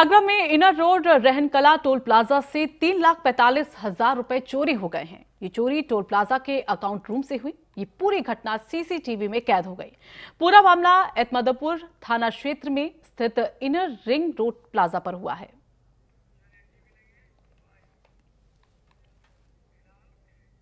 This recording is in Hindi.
आगरा में inner road Rahankala toll plaza से तीन लाख पैंतालीस हजार रुपए चोरी हो गए हैं ये चोरी टोल प्लाजा के अकाउंट रूम से हुई ये पूरी घटना सीसीटीवी में कैद हो गई पूरा मामला एतमदपुर थाना क्षेत्र में स्थित इनर रिंग रोड प्लाजा पर हुआ है